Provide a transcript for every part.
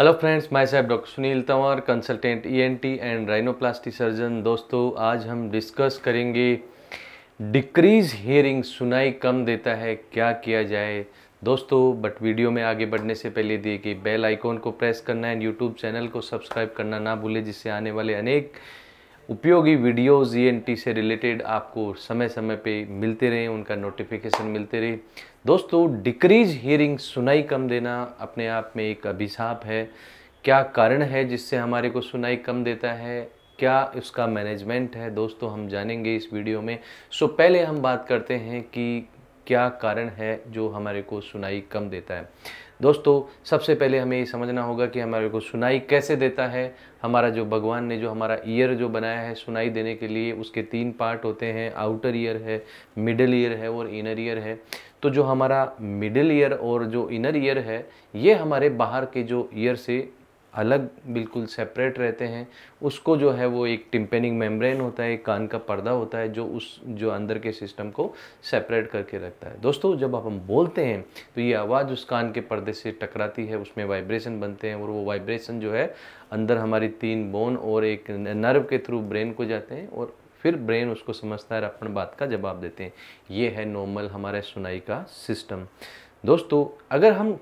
hello friends my साहब doctor Sunil Tanwar consultant ENT and rhinoplasty surgeon दोस्तों आज हम डिस्कस करेंगे डिक्रीज हियरिंग सुनाई कम देता है क्या किया जाए दोस्तों बट वीडियो में आगे बढ़ने से पहले दिए कि बेल आइकॉन को प्रेस करना एंड यूट्यूब चैनल को सब्सक्राइब करना ना भूलें जिससे आने वाले अनेक उपयोगी वीडियोस ई e से रिलेटेड आपको समय समय पे मिलते रहे उनका नोटिफिकेशन मिलते रहे दोस्तों डिक्रीज हियरिंग सुनाई कम देना अपने आप में एक अभिशाप है क्या कारण है जिससे हमारे को सुनाई कम देता है क्या उसका मैनेजमेंट है दोस्तों हम जानेंगे इस वीडियो में सो पहले हम बात करते हैं कि क्या कारण है जो हमारे को सुनाई कम देता है दोस्तों सबसे पहले हमें ये समझना होगा कि हमारे को सुनाई कैसे देता है हमारा जो भगवान ने जो हमारा ईयर जो बनाया है सुनाई देने के लिए उसके तीन पार्ट होते हैं आउटर ईयर है मिडल ईयर है और इनर ईयर है तो जो हमारा मिडिल ईयर और जो इनर ईयर है ये हमारे बाहर के जो ईयर से अलग बिल्कुल सेपरेट रहते हैं उसको जो है वो एक टिम्पेनिंग मेम्ब्रेन होता है एक कान का पर्दा होता है जो उस जो अंदर के सिस्टम को सेपरेट करके रखता है दोस्तों जब आप हम बोलते हैं तो ये आवाज़ उस कान के पर्दे से टकराती है उसमें वाइब्रेशन बनते हैं और वो वाइब्रेशन जो है अंदर हमारी तीन बोन और एक नर्व के थ्रू ब्रेन को जाते हैं और फिर ब्रेन उसको समझता है अपन बात का जवाब देते हैं ये है नॉर्मल हमारे सुनाई का सिस्टम दोस्तों अगर हम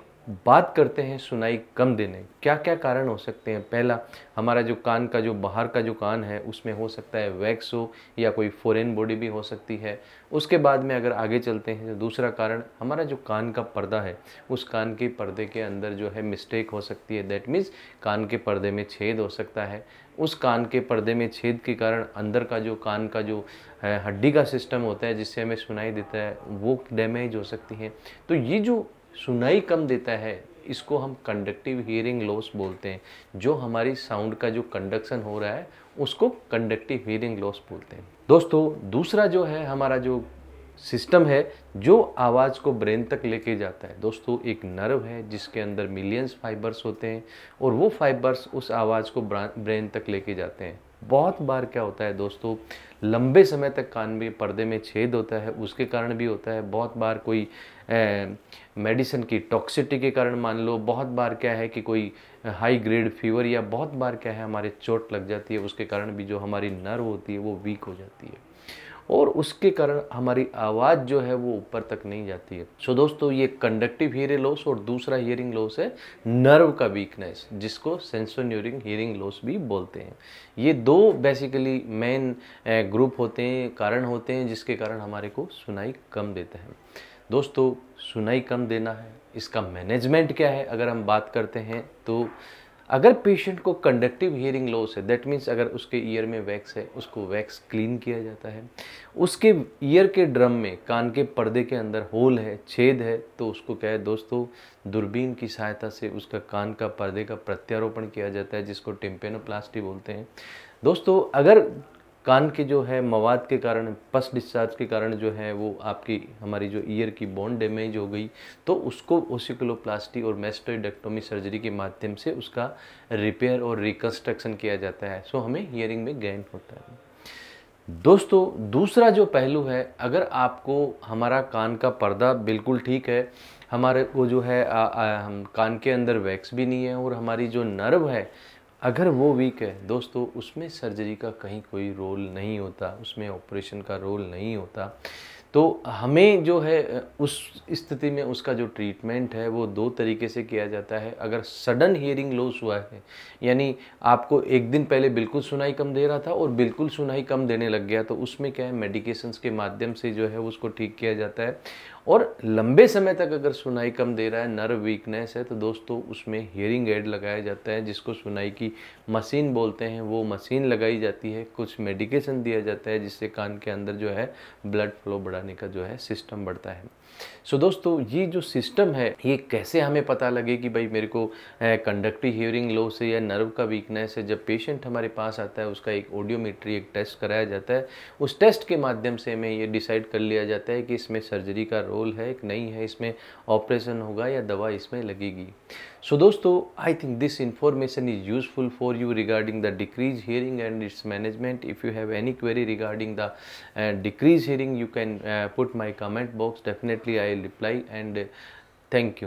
बात करते हैं सुनाई कम देने क्या क्या कारण हो सकते हैं पहला हमारा जो कान का जो बाहर का जो कान है उसमें हो सकता है वैक्स हो या कोई फॉरेन बॉडी भी हो सकती है उसके बाद में अगर आगे चलते हैं तो दूसरा कारण हमारा जो कान का पर्दा है उस कान के पर्दे के अंदर जो है मिस्टेक हो सकती है दैट मीन्स कान के पर्दे में छेद हो सकता है उस कान के पर्दे में छेद के कारण अंदर का जो कान का जो हड्डी का सिस्टम होता है जिससे हमें सुनाई देता है वो डैमेज हो सकती है तो ये जो सुनाई कम देता है इसको हम कंडक्टिव हियरिंग लॉस बोलते हैं जो हमारी साउंड का जो कंडक्शन हो रहा है उसको कंडक्टिव हियरिंग लॉस बोलते हैं दोस्तों दूसरा जो है हमारा जो सिस्टम है जो आवाज़ को ब्रेन तक लेके जाता है दोस्तों एक नर्व है जिसके अंदर मिलियंस फाइबर्स होते हैं और वो फाइबर्स उस आवाज़ को ब्रेन तक लेके जाते हैं बहुत बार क्या होता है दोस्तों लंबे समय तक कान में पर्दे में छेद होता है उसके कारण भी होता है बहुत बार कोई मेडिसिन की टॉक्सिटी के कारण मान लो बहुत बार क्या है कि कोई हाई ग्रेड फीवर या बहुत बार क्या है हमारे चोट लग जाती है उसके कारण भी जो हमारी नर्व होती है वो वीक हो जाती है और उसके कारण हमारी आवाज़ जो है वो ऊपर तक नहीं जाती है सो दोस्तों ये कंडक्टिव हियरिंग लॉस और दूसरा हियरिंग लॉस है नर्व का वीकनेस जिसको सेंसोन्यूरिंग हियरिंग लॉस भी बोलते हैं ये दो बेसिकली मेन ग्रुप होते हैं कारण होते हैं जिसके कारण हमारे को सुनाई कम देता है दोस्तों सुनाई कम देना है इसका मैनेजमेंट क्या है अगर हम बात करते हैं तो अगर पेशेंट को कंडक्टिव हियरिंग लॉस है दैट मीन्स अगर उसके ईयर में वैक्स है उसको वैक्स क्लीन किया जाता है उसके ईयर के ड्रम में कान के पर्दे के अंदर होल है छेद है तो उसको क्या है दोस्तों दूरबीन की सहायता से उसका कान का पर्दे का प्रत्यारोपण किया जाता है जिसको टिम्पेनोप्लास्टी बोलते हैं दोस्तों अगर कान के जो है मवाद के कारण पस डिस्चार्ज के कारण जो है वो आपकी हमारी जो ईयर की बोन डैमेज हो गई तो उसको ओसिकुलोप्लास्टी और मेस्टोइडेक्टोमी सर्जरी के माध्यम से उसका रिपेयर और रिकंस्ट्रक्शन किया जाता है सो हमें हियरिंग में गेन होता है दोस्तों दूसरा जो पहलू है अगर आपको हमारा कान का पर्दा बिल्कुल ठीक है हमारे को जो है आ, आ, हम कान के अंदर वैक्स भी नहीं है और हमारी जो नर्व है अगर वो वीक है दोस्तों उसमें सर्जरी का कहीं कोई रोल नहीं होता उसमें ऑपरेशन का रोल नहीं होता तो हमें जो है उस स्थिति में उसका जो ट्रीटमेंट है वो दो तरीके से किया जाता है अगर सडन हियरिंग लॉस हुआ है यानी आपको एक दिन पहले बिल्कुल सुनाई कम दे रहा था और बिल्कुल सुनाई कम देने लग गया तो उसमें क्या है मेडिकेशंस के माध्यम से जो है उसको ठीक किया जाता है और लंबे समय तक अगर सुनाई कम दे रहा है नर्व वीकनेस है तो दोस्तों उसमें हियरिंग एड लगाया जाता है जिसको सुनाई की मशीन बोलते हैं वो मशीन लगाई जाती है कुछ मेडिकेशन दिया जाता है जिससे कान के अंदर जो है ब्लड फ्लो बढ़ाने का जो है सिस्टम बढ़ता है सो so, दोस्तों ये जो सिस्टम है ये कैसे हमें पता लगे कि भाई मेरे को कंडक्टिव हियरिंग लो से या नर्व का वीकनेस है जब पेशेंट हमारे पास आता है उसका एक ऑडियोमीट्री एक टेस्ट कराया जाता है उस टेस्ट के माध्यम से हमें ये डिसाइड कर लिया जाता है कि इसमें सर्जरी का रोग कंट्रोल है एक नहीं है इसमें ऑपरेशन होगा या दवा इसमें लगेगी सो so, दोस्तों I think this information is useful for you regarding the decrease hearing and its management if you have any query regarding the decrease hearing you can put my comment box definitely I reply and thank you